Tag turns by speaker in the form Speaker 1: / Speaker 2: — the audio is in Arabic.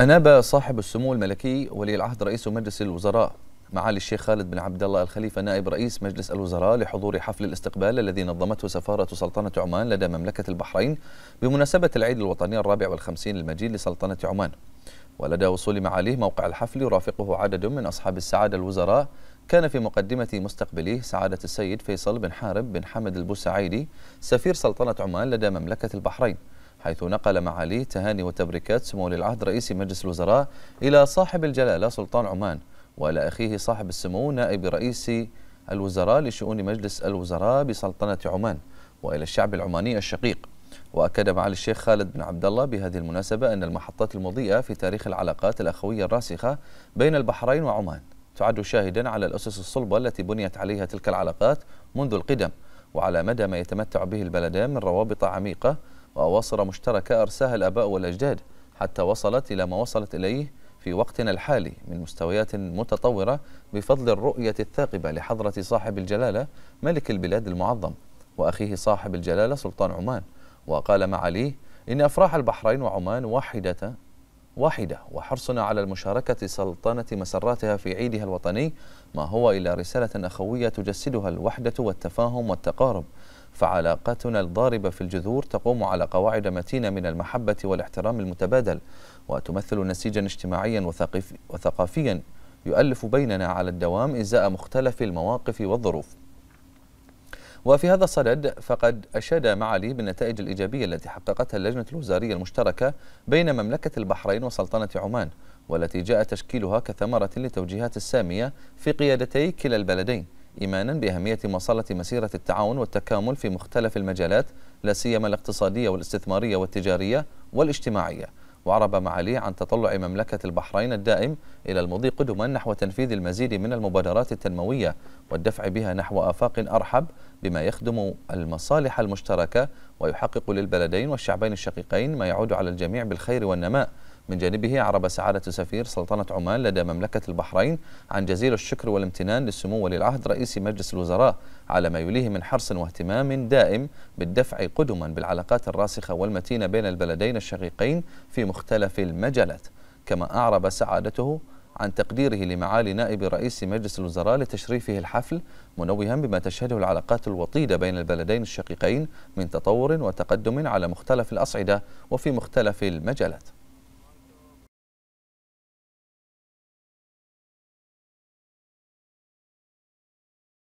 Speaker 1: أناب صاحب السمو الملكي ولي العهد رئيس مجلس الوزراء معالي الشيخ خالد بن عبد الله الخليفة نائب رئيس مجلس الوزراء لحضور حفل الاستقبال الذي نظمته سفارة سلطنة عمان لدى مملكة البحرين بمناسبة العيد الوطني الرابع والخمسين المجيد لسلطنة عمان ولدى وصول معاليه موقع الحفل يرافقه عدد من أصحاب السعادة الوزراء كان في مقدمة مستقبليه سعادة السيد فيصل بن حارب بن حمد البوسعيدي سفير سلطنة عمان لدى مملكة البحرين حيث نقل معاليه تهاني وتبريكات سمو ولي العهد رئيس مجلس الوزراء إلى صاحب الجلالة سلطان عمان وإلى أخيه صاحب السمو نائب رئيس الوزراء لشؤون مجلس الوزراء بسلطنة عمان وإلى الشعب العماني الشقيق وأكد معالي الشيخ خالد بن عبد الله بهذه المناسبة أن المحطات المضيئة في تاريخ العلاقات الأخوية الراسخة بين البحرين وعمان تعد شاهدا على الأسس الصلبة التي بنيت عليها تلك العلاقات منذ القدم وعلى مدى ما يتمتع به البلدان من روابط عميقة وأواصر مشتركة أرساها الآباء والأجداد حتى وصلت إلى ما وصلت إليه في وقتنا الحالي من مستويات متطورة بفضل الرؤية الثاقبة لحضرة صاحب الجلالة ملك البلاد المعظم وأخيه صاحب الجلالة سلطان عمان وقال معاليه إن أفراح البحرين وعمان واحدة واحدة وحرصنا على المشاركة سلطنة مسراتها في عيدها الوطني ما هو إلا رسالة أخوية تجسدها الوحدة والتفاهم والتقارب فعلاقتنا الضاربة في الجذور تقوم على قواعد متينة من المحبة والاحترام المتبادل وتمثل نسيجا اجتماعيا وثقافيا يؤلف بيننا على الدوام إزاء مختلف المواقف والظروف وفي هذا الصدد فقد أشاد معالي بالنتائج الإيجابية التي حققتها اللجنة الوزارية المشتركة بين مملكة البحرين وسلطنة عمان والتي جاء تشكيلها كثمرة لتوجيهات السامية في قيادتي كلا البلدين إيمانا بأهمية مواصلة مسيرة التعاون والتكامل في مختلف المجالات لا سيما الاقتصادية والاستثمارية والتجارية والاجتماعية وعرب معالي عن تطلع مملكة البحرين الدائم إلى المضي قدما نحو تنفيذ المزيد من المبادرات التنموية والدفع بها نحو آفاق أرحب بما يخدم المصالح المشتركة ويحقق للبلدين والشعبين الشقيقين ما يعود على الجميع بالخير والنماء من جانبه عرب سعادة سفير سلطنة عمان لدى مملكة البحرين عن جزيل الشكر والامتنان للسمو ولي العهد رئيس مجلس الوزراء على ما يليه من حرص واهتمام دائم بالدفع قدما بالعلاقات الراسخة والمتينة بين البلدين الشقيقين في مختلف المجالات كما أعرب سعادته عن تقديره لمعالي نائب رئيس مجلس الوزراء لتشريفه الحفل منوها بما تشهده العلاقات الوطيدة بين البلدين الشقيقين من تطور وتقدم على مختلف الأصعدة وفي مختلف المجالات